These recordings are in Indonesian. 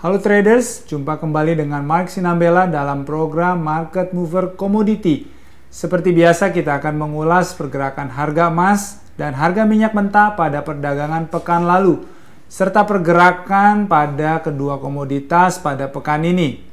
Halo traders, jumpa kembali dengan Mark Sinambela dalam program Market Mover Commodity. Seperti biasa kita akan mengulas pergerakan harga emas dan harga minyak mentah pada perdagangan pekan lalu serta pergerakan pada kedua komoditas pada pekan ini.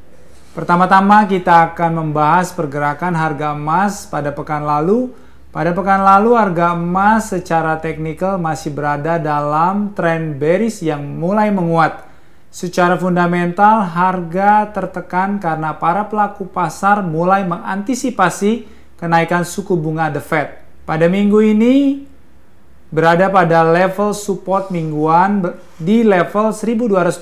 Pertama-tama kita akan membahas pergerakan harga emas pada pekan lalu. Pada pekan lalu harga emas secara teknikal masih berada dalam tren bearish yang mulai menguat. Secara fundamental, harga tertekan karena para pelaku pasar mulai mengantisipasi kenaikan suku bunga The Fed. Pada minggu ini berada pada level support mingguan di level 1225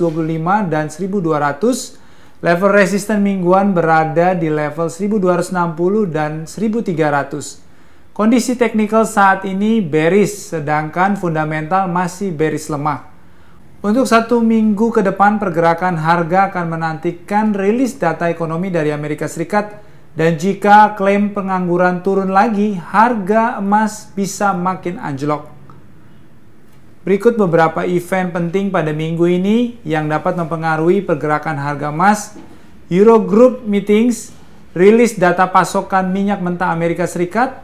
dan 1200. Level resisten mingguan berada di level 1260 dan 1300. Kondisi teknikal saat ini bearish sedangkan fundamental masih bearish lemah. Untuk satu minggu ke depan, pergerakan harga akan menantikan rilis data ekonomi dari Amerika Serikat. Dan jika klaim pengangguran turun lagi, harga emas bisa makin anjlok. Berikut beberapa event penting pada minggu ini yang dapat mempengaruhi pergerakan harga emas. Eurogroup Meetings, rilis data pasokan minyak mentah Amerika Serikat,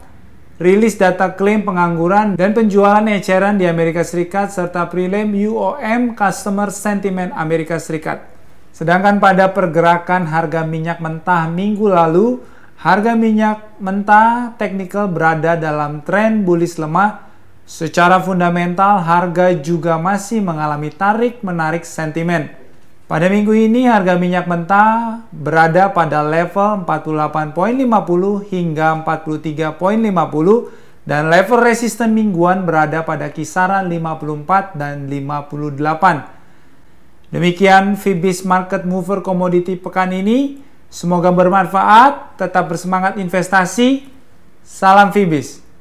rilis data klaim pengangguran dan penjualan eceran di Amerika Serikat serta prelim UOM Customer Sentiment Amerika Serikat. Sedangkan pada pergerakan harga minyak mentah minggu lalu, harga minyak mentah teknikal berada dalam tren bullish lemah. Secara fundamental, harga juga masih mengalami tarik-menarik sentimen. Pada minggu ini harga minyak mentah berada pada level 48.50 hingga 43.50 dan level resisten mingguan berada pada kisaran 54 dan 58. Demikian Fibis Market Mover Komoditi pekan ini. Semoga bermanfaat, tetap bersemangat investasi. Salam Fibis.